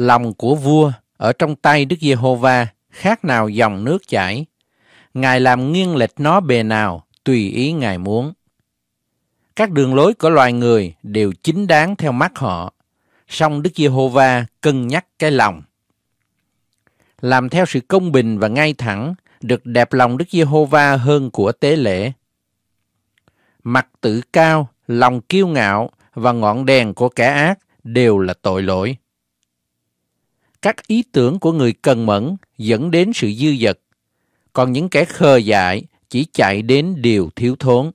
Lòng của vua ở trong tay Đức Giê-hô-va khác nào dòng nước chảy. Ngài làm nghiêng lệch nó bề nào, tùy ý Ngài muốn. Các đường lối của loài người đều chính đáng theo mắt họ, song Đức Giê-hô-va cân nhắc cái lòng. Làm theo sự công bình và ngay thẳng, được đẹp lòng Đức Giê-hô-va hơn của tế lễ. Mặt tự cao, lòng kiêu ngạo và ngọn đèn của kẻ ác đều là tội lỗi các ý tưởng của người cần mẫn dẫn đến sự dư dật còn những kẻ khờ dại chỉ chạy đến điều thiếu thốn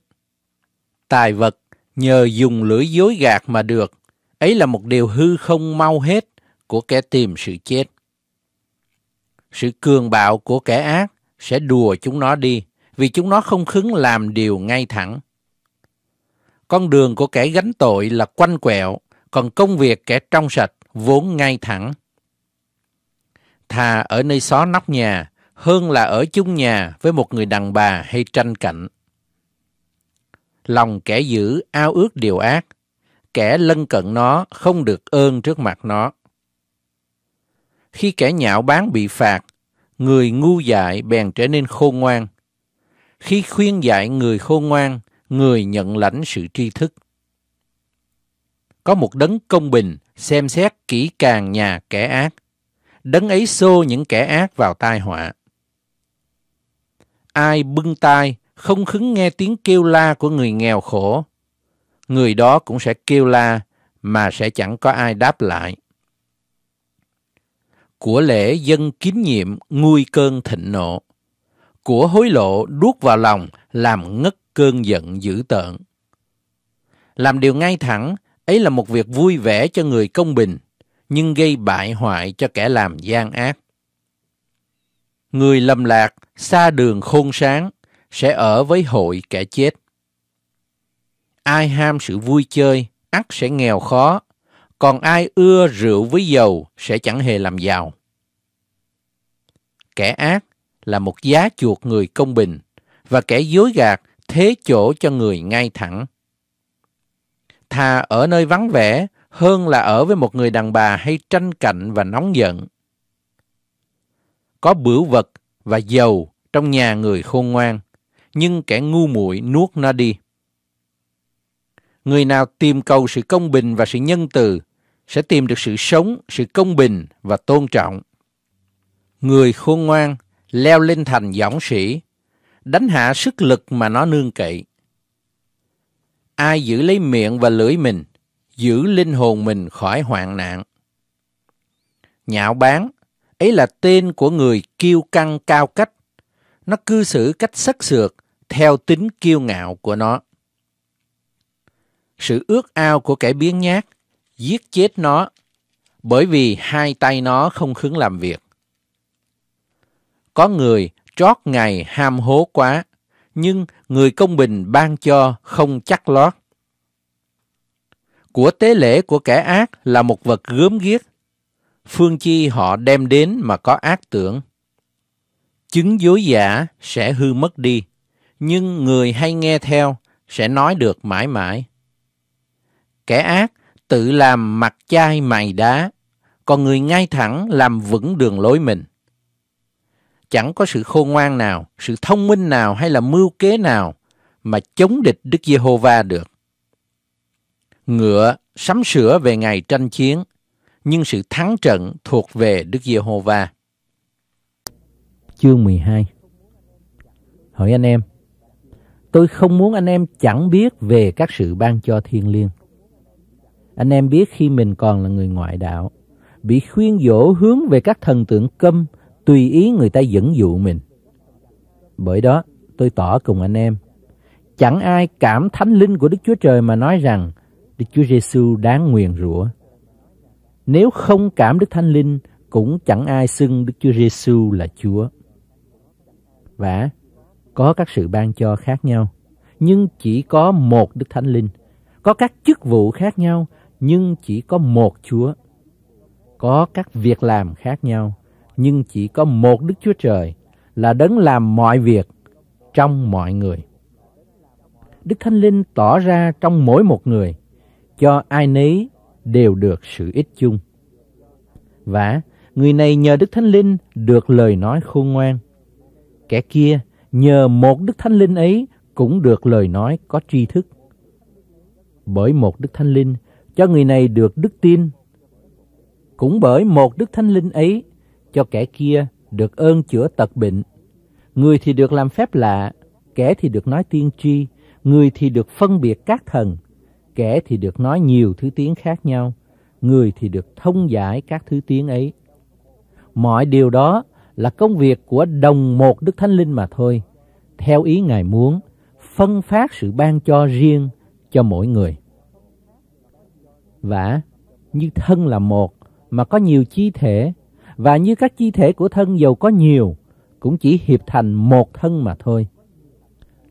tài vật nhờ dùng lưỡi dối gạt mà được ấy là một điều hư không mau hết của kẻ tìm sự chết sự cường bạo của kẻ ác sẽ đùa chúng nó đi vì chúng nó không khứng làm điều ngay thẳng con đường của kẻ gánh tội là quanh quẹo còn công việc kẻ trong sạch vốn ngay thẳng thà ở nơi xó nóc nhà hơn là ở chung nhà với một người đàn bà hay tranh cạnh. Lòng kẻ dữ ao ước điều ác, kẻ lân cận nó không được ơn trước mặt nó. Khi kẻ nhạo bán bị phạt, người ngu dại bèn trở nên khôn ngoan. Khi khuyên dạy người khôn ngoan, người nhận lãnh sự tri thức. Có một đấng công bình xem xét kỹ càng nhà kẻ ác đấng ấy xô những kẻ ác vào tai họa. Ai bưng tai, không khứng nghe tiếng kêu la của người nghèo khổ, người đó cũng sẽ kêu la mà sẽ chẳng có ai đáp lại. Của lễ dân kín nhiệm nguôi cơn thịnh nộ, của hối lộ đuốt vào lòng làm ngất cơn giận dữ tợn. Làm điều ngay thẳng, ấy là một việc vui vẻ cho người công bình, nhưng gây bại hoại cho kẻ làm gian ác. Người lầm lạc, xa đường khôn sáng, sẽ ở với hội kẻ chết. Ai ham sự vui chơi, ắt sẽ nghèo khó, còn ai ưa rượu với dầu sẽ chẳng hề làm giàu. Kẻ ác là một giá chuộc người công bình, và kẻ dối gạt thế chỗ cho người ngay thẳng. Thà ở nơi vắng vẻ hơn là ở với một người đàn bà hay tranh cạnh và nóng giận. Có bửu vật và dầu trong nhà người khôn ngoan, nhưng kẻ ngu muội nuốt nó đi. Người nào tìm cầu sự công bình và sự nhân từ sẽ tìm được sự sống, sự công bình và tôn trọng. Người khôn ngoan leo lên thành dõng sĩ, đánh hạ sức lực mà nó nương cậy. Ai giữ lấy miệng và lưỡi mình – giữ linh hồn mình khỏi hoạn nạn. Nhạo bán, ấy là tên của người kiêu căng cao cách. Nó cư xử cách sắc sược theo tính kiêu ngạo của nó. Sự ước ao của kẻ biến nhác giết chết nó bởi vì hai tay nó không khứng làm việc. Có người trót ngày ham hố quá, nhưng người công bình ban cho không chắc lót của tế lễ của kẻ ác là một vật gớm ghiếc, phương chi họ đem đến mà có ác tưởng. Chứng dối giả sẽ hư mất đi, nhưng người hay nghe theo sẽ nói được mãi mãi. Kẻ ác tự làm mặt chai mày đá, còn người ngay thẳng làm vững đường lối mình. Chẳng có sự khôn ngoan nào, sự thông minh nào hay là mưu kế nào mà chống địch Đức Giê-hô-va được. Ngựa sắm sửa về ngày tranh chiến, nhưng sự thắng trận thuộc về Đức Giê-hô-va. Chương 12 Hỏi anh em, tôi không muốn anh em chẳng biết về các sự ban cho thiên liêng. Anh em biết khi mình còn là người ngoại đạo, bị khuyên dỗ hướng về các thần tượng câm, tùy ý người ta dẫn dụ mình. Bởi đó, tôi tỏ cùng anh em, chẳng ai cảm thánh linh của Đức Chúa Trời mà nói rằng Đức Chúa Giêsu đáng nguyền rủa. Nếu không cảm Đức Thánh Linh, cũng chẳng ai xưng Đức Chúa Giêsu là Chúa. Và có các sự ban cho khác nhau, nhưng chỉ có một Đức Thánh Linh. Có các chức vụ khác nhau, nhưng chỉ có một Chúa. Có các việc làm khác nhau, nhưng chỉ có một Đức Chúa Trời là đấng làm mọi việc trong mọi người. Đức Thánh Linh tỏ ra trong mỗi một người cho ai nấy đều được sự ích chung. Và người này nhờ Đức Thánh Linh được lời nói khôn ngoan. Kẻ kia nhờ một Đức Thánh Linh ấy cũng được lời nói có tri thức. Bởi một Đức Thánh Linh cho người này được đức tin. Cũng bởi một Đức Thánh Linh ấy cho kẻ kia được ơn chữa tật bệnh. Người thì được làm phép lạ, kẻ thì được nói tiên tri, người thì được phân biệt các thần, Kẻ thì được nói nhiều thứ tiếng khác nhau, người thì được thông giải các thứ tiếng ấy. Mọi điều đó là công việc của đồng một Đức Thánh Linh mà thôi, theo ý Ngài muốn, phân phát sự ban cho riêng cho mỗi người. Vả, như thân là một mà có nhiều chi thể, và như các chi thể của thân dầu có nhiều, cũng chỉ hiệp thành một thân mà thôi.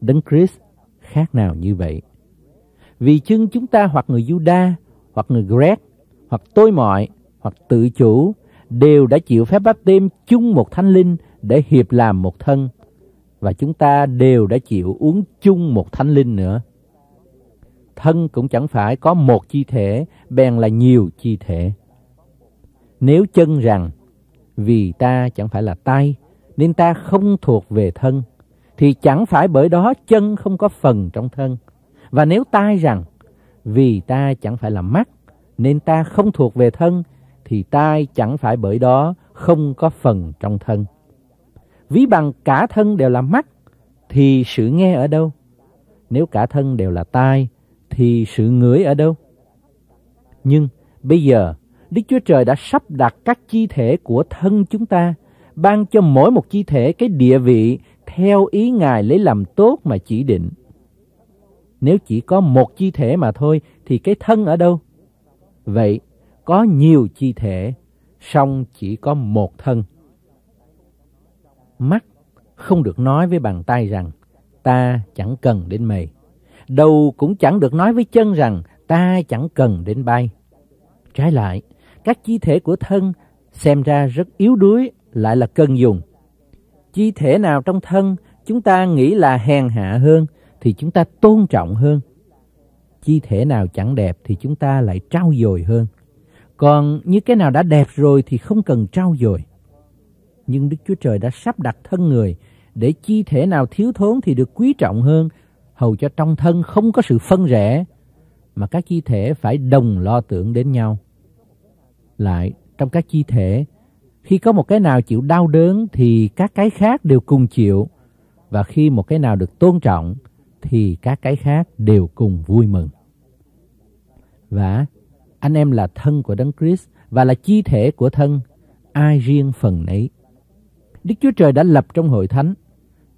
Đấng Christ khác nào như vậy. Vì chân chúng ta hoặc người Juda, hoặc người Greg, hoặc tôi mọi, hoặc tự chủ đều đã chịu phép báp têm chung một thánh linh để hiệp làm một thân và chúng ta đều đã chịu uống chung một thánh linh nữa. Thân cũng chẳng phải có một chi thể, bèn là nhiều chi thể. Nếu chân rằng vì ta chẳng phải là tay nên ta không thuộc về thân thì chẳng phải bởi đó chân không có phần trong thân. Và nếu tai rằng, vì ta chẳng phải là mắt, nên ta không thuộc về thân, thì tai chẳng phải bởi đó không có phần trong thân. Ví bằng cả thân đều là mắt, thì sự nghe ở đâu? Nếu cả thân đều là tai, thì sự ngửi ở đâu? Nhưng bây giờ, Đức Chúa Trời đã sắp đặt các chi thể của thân chúng ta, ban cho mỗi một chi thể cái địa vị theo ý Ngài lấy làm tốt mà chỉ định. Nếu chỉ có một chi thể mà thôi thì cái thân ở đâu? Vậy, có nhiều chi thể, song chỉ có một thân. Mắt không được nói với bàn tay rằng ta chẳng cần đến mày. Đầu cũng chẳng được nói với chân rằng ta chẳng cần đến bay. Trái lại, các chi thể của thân xem ra rất yếu đuối lại là cần dùng. Chi thể nào trong thân chúng ta nghĩ là hèn hạ hơn thì chúng ta tôn trọng hơn. Chi thể nào chẳng đẹp thì chúng ta lại trao dồi hơn. Còn như cái nào đã đẹp rồi thì không cần trao dồi. Nhưng Đức Chúa Trời đã sắp đặt thân người để chi thể nào thiếu thốn thì được quý trọng hơn, hầu cho trong thân không có sự phân rẽ, mà các chi thể phải đồng lo tưởng đến nhau. Lại, trong các chi thể, khi có một cái nào chịu đau đớn thì các cái khác đều cùng chịu, và khi một cái nào được tôn trọng thì các cái khác đều cùng vui mừng. Và anh em là thân của Đấng Christ và là chi thể của thân, ai riêng phần nấy. Đức Chúa Trời đã lập trong hội thánh,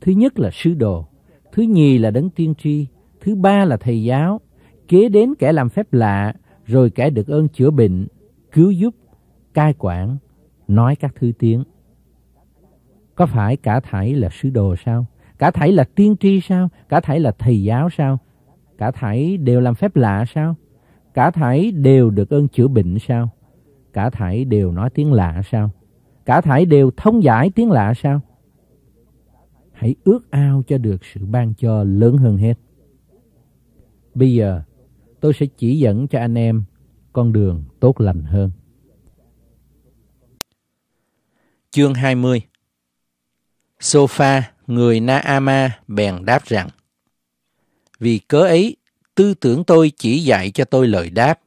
thứ nhất là sứ đồ, thứ nhì là đấng tiên tri, thứ ba là thầy giáo, kế đến kẻ làm phép lạ, rồi kẻ được ơn chữa bệnh, cứu giúp, cai quản, nói các thứ tiếng. Có phải cả thảy là sứ đồ sao? Cả thảy là tiên tri sao? Cả thảy là thầy giáo sao? Cả thảy đều làm phép lạ sao? Cả thảy đều được ơn chữa bệnh sao? Cả thảy đều nói tiếng lạ sao? Cả thảy đều thông giải tiếng lạ sao? Hãy ước ao cho được sự ban cho lớn hơn hết. Bây giờ, tôi sẽ chỉ dẫn cho anh em con đường tốt lành hơn. Chương 20 Sofa người Naama bèn đáp rằng, Vì cớ ấy, tư tưởng tôi chỉ dạy cho tôi lời đáp,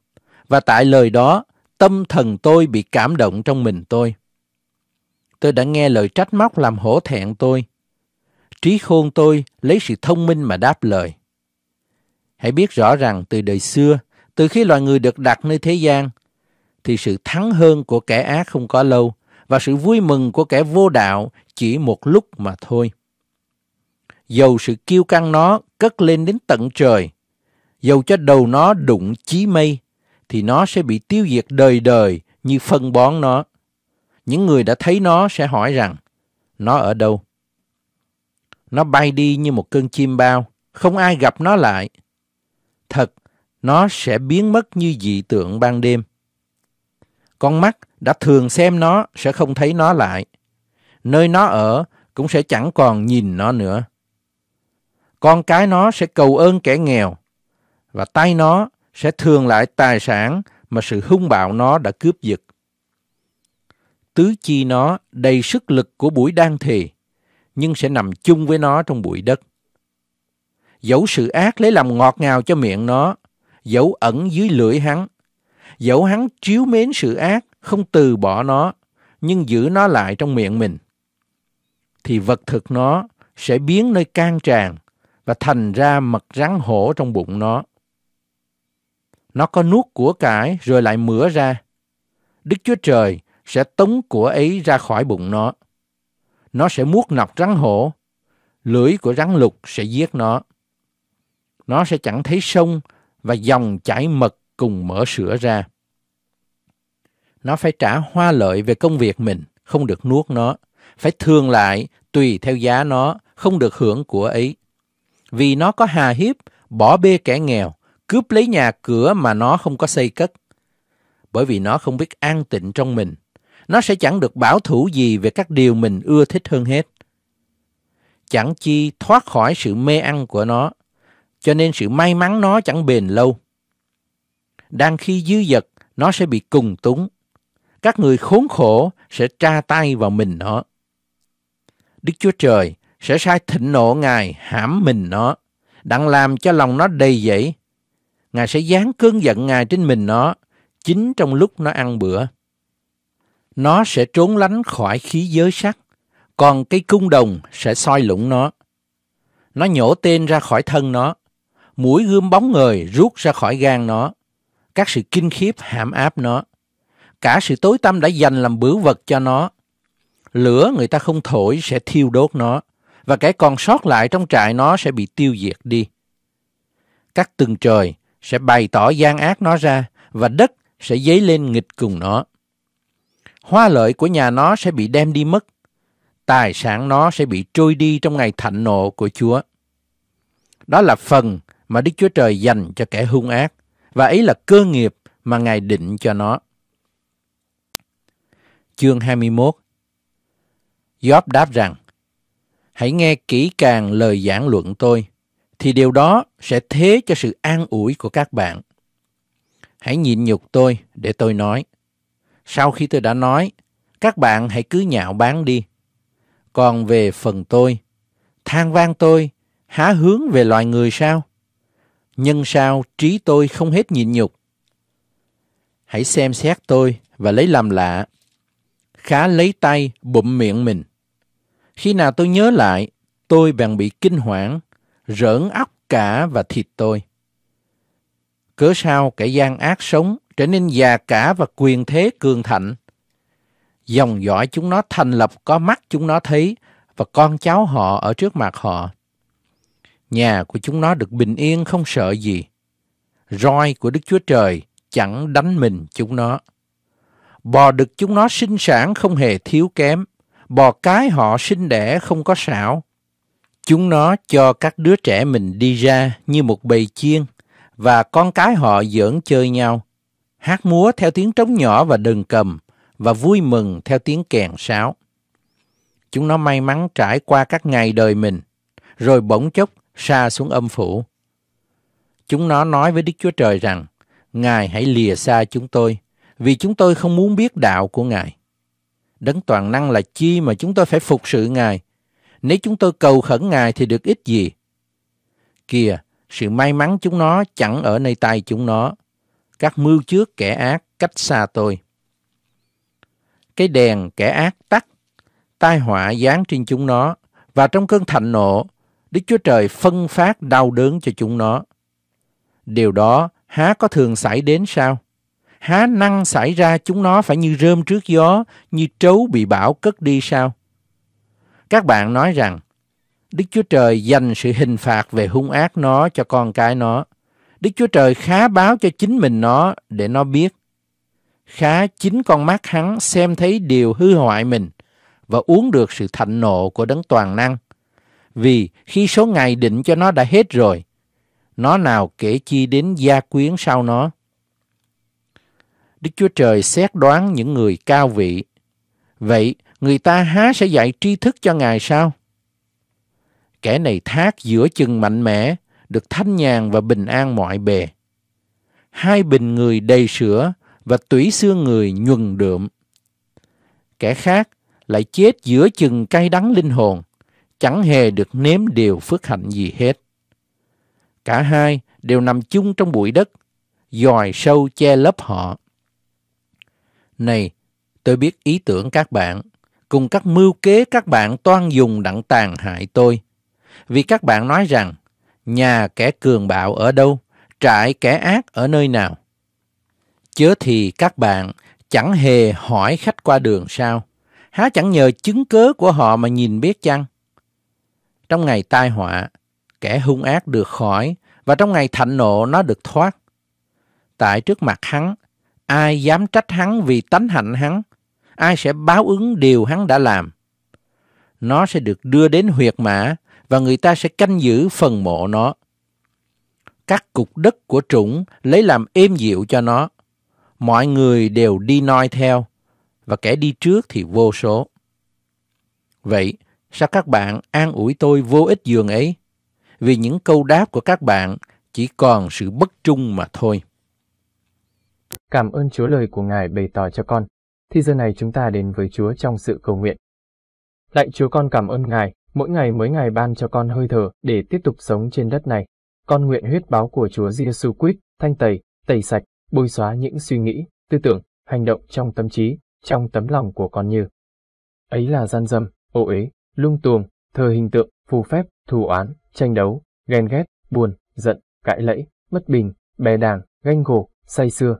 và tại lời đó, tâm thần tôi bị cảm động trong mình tôi. Tôi đã nghe lời trách móc làm hổ thẹn tôi. Trí khôn tôi lấy sự thông minh mà đáp lời. Hãy biết rõ rằng từ đời xưa, từ khi loài người được đặt nơi thế gian, thì sự thắng hơn của kẻ ác không có lâu, và sự vui mừng của kẻ vô đạo chỉ một lúc mà thôi dầu sự kiêu căng nó cất lên đến tận trời, dầu cho đầu nó đụng chí mây, thì nó sẽ bị tiêu diệt đời đời như phân bón nó. Những người đã thấy nó sẽ hỏi rằng, nó ở đâu? Nó bay đi như một cơn chim bao, không ai gặp nó lại. Thật, nó sẽ biến mất như dị tượng ban đêm. Con mắt đã thường xem nó sẽ không thấy nó lại. Nơi nó ở cũng sẽ chẳng còn nhìn nó nữa con cái nó sẽ cầu ơn kẻ nghèo và tay nó sẽ thường lại tài sản mà sự hung bạo nó đã cướp giật. Tứ chi nó đầy sức lực của buổi đang thì, nhưng sẽ nằm chung với nó trong bụi đất. Dẫu sự ác lấy làm ngọt ngào cho miệng nó, dẫu ẩn dưới lưỡi hắn, dẫu hắn chiếu mến sự ác, không từ bỏ nó, nhưng giữ nó lại trong miệng mình. Thì vật thực nó sẽ biến nơi can tràng và thành ra mật rắn hổ trong bụng nó. Nó có nuốt của cải rồi lại mửa ra. Đức Chúa Trời sẽ tống của ấy ra khỏi bụng nó. Nó sẽ muốt nọc rắn hổ, lưỡi của rắn lục sẽ giết nó. Nó sẽ chẳng thấy sông và dòng chảy mật cùng mở sữa ra. Nó phải trả hoa lợi về công việc mình, không được nuốt nó. Phải thương lại, tùy theo giá nó, không được hưởng của ấy vì nó có hà hiếp, bỏ bê kẻ nghèo, cướp lấy nhà cửa mà nó không có xây cất. Bởi vì nó không biết an tịnh trong mình, nó sẽ chẳng được bảo thủ gì về các điều mình ưa thích hơn hết. Chẳng chi thoát khỏi sự mê ăn của nó, cho nên sự may mắn nó chẳng bền lâu. Đang khi dư dật, nó sẽ bị cùng túng. Các người khốn khổ sẽ tra tay vào mình nó. Đức Chúa Trời sẽ sai thịnh nộ Ngài hãm mình nó, đặng làm cho lòng nó đầy dẫy. Ngài sẽ dán cơn giận Ngài trên mình nó, chính trong lúc nó ăn bữa. Nó sẽ trốn lánh khỏi khí giới sắc, còn cây cung đồng sẽ soi lũng nó. Nó nhổ tên ra khỏi thân nó, mũi gươm bóng người rút ra khỏi gan nó, các sự kinh khiếp hãm áp nó, cả sự tối tăm đã dành làm bửu vật cho nó. Lửa người ta không thổi sẽ thiêu đốt nó, và kẻ còn sót lại trong trại nó sẽ bị tiêu diệt đi. Các từng trời sẽ bày tỏ gian ác nó ra và đất sẽ dấy lên nghịch cùng nó. Hoa lợi của nhà nó sẽ bị đem đi mất. Tài sản nó sẽ bị trôi đi trong ngày thạnh nộ của Chúa. Đó là phần mà Đức Chúa Trời dành cho kẻ hung ác và ấy là cơ nghiệp mà Ngài định cho nó. Chương 21 Gióp đáp rằng hãy nghe kỹ càng lời giảng luận tôi, thì điều đó sẽ thế cho sự an ủi của các bạn. Hãy nhịn nhục tôi để tôi nói. Sau khi tôi đã nói, các bạn hãy cứ nhạo báng đi. Còn về phần tôi, than vang tôi, há hướng về loài người sao? Nhân sao trí tôi không hết nhịn nhục? Hãy xem xét tôi và lấy làm lạ. Khá lấy tay bụm miệng mình khi nào tôi nhớ lại, tôi bèn bị kinh hoảng, rỡn óc cả và thịt tôi. Cớ sao kẻ gian ác sống trở nên già cả và quyền thế cường thạnh. Dòng dõi chúng nó thành lập có mắt chúng nó thấy và con cháu họ ở trước mặt họ. Nhà của chúng nó được bình yên không sợ gì. Roi của Đức Chúa Trời chẳng đánh mình chúng nó. Bò được chúng nó sinh sản không hề thiếu kém bò cái họ sinh đẻ không có sạo. Chúng nó cho các đứa trẻ mình đi ra như một bầy chiên và con cái họ giỡn chơi nhau, hát múa theo tiếng trống nhỏ và đờn cầm và vui mừng theo tiếng kèn sáo. Chúng nó may mắn trải qua các ngày đời mình, rồi bỗng chốc xa xuống âm phủ. Chúng nó nói với Đức Chúa Trời rằng, Ngài hãy lìa xa chúng tôi, vì chúng tôi không muốn biết đạo của Ngài. Đấng toàn năng là chi mà chúng tôi phải phục sự Ngài? Nếu chúng tôi cầu khẩn Ngài thì được ích gì? Kìa, sự may mắn chúng nó chẳng ở nơi tay chúng nó. Các mưu trước kẻ ác cách xa tôi. Cái đèn kẻ ác tắt, tai họa giáng trên chúng nó, và trong cơn thạnh nộ, Đức Chúa Trời phân phát đau đớn cho chúng nó. Điều đó há có thường xảy đến sao? há năng xảy ra chúng nó phải như rơm trước gió, như trấu bị bão cất đi sao? Các bạn nói rằng, Đức Chúa Trời dành sự hình phạt về hung ác nó cho con cái nó. Đức Chúa Trời khá báo cho chính mình nó để nó biết. Khá chính con mắt hắn xem thấy điều hư hoại mình và uống được sự thạnh nộ của đấng toàn năng. Vì khi số ngày định cho nó đã hết rồi, nó nào kể chi đến gia quyến sau nó. Đức Chúa Trời xét đoán những người cao vị. Vậy, người ta há sẽ dạy tri thức cho Ngài sao? Kẻ này thác giữa chừng mạnh mẽ, được thanh nhàn và bình an mọi bề. Hai bình người đầy sữa và tủy xương người nhuần đượm. Kẻ khác lại chết giữa chừng cay đắng linh hồn, chẳng hề được nếm điều phước hạnh gì hết. Cả hai đều nằm chung trong bụi đất, dòi sâu che lấp họ. Này, tôi biết ý tưởng các bạn, cùng các mưu kế các bạn toan dùng đặng tàn hại tôi. Vì các bạn nói rằng, nhà kẻ cường bạo ở đâu, trại kẻ ác ở nơi nào. Chớ thì các bạn chẳng hề hỏi khách qua đường sao, há chẳng nhờ chứng cớ của họ mà nhìn biết chăng? Trong ngày tai họa, kẻ hung ác được khỏi, và trong ngày thạnh nộ nó được thoát. Tại trước mặt hắn, Ai dám trách hắn vì tánh hạnh hắn, ai sẽ báo ứng điều hắn đã làm. Nó sẽ được đưa đến huyệt mã và người ta sẽ canh giữ phần mộ nó. Các cục đất của trũng lấy làm êm dịu cho nó. Mọi người đều đi noi theo và kẻ đi trước thì vô số. Vậy, sao các bạn an ủi tôi vô ích giường ấy? Vì những câu đáp của các bạn chỉ còn sự bất trung mà thôi. Cảm ơn Chúa lời của Ngài bày tỏ cho con. Thì giờ này chúng ta đến với Chúa trong sự cầu nguyện. Lạy Chúa con cảm ơn Ngài, mỗi ngày mới ngày ban cho con hơi thở để tiếp tục sống trên đất này. Con nguyện huyết báo của Chúa Giêsu Christ thanh tẩy, tẩy sạch, bôi xóa những suy nghĩ, tư tưởng, hành động trong tâm trí, trong tấm lòng của con như ấy là gian dâm, ô uế, lung tuồng, thờ hình tượng, phù phép, thù oán, tranh đấu, ghen ghét, buồn, giận, cãi lẫy, mất bình, bè đảng, ganh gổ, say xưa,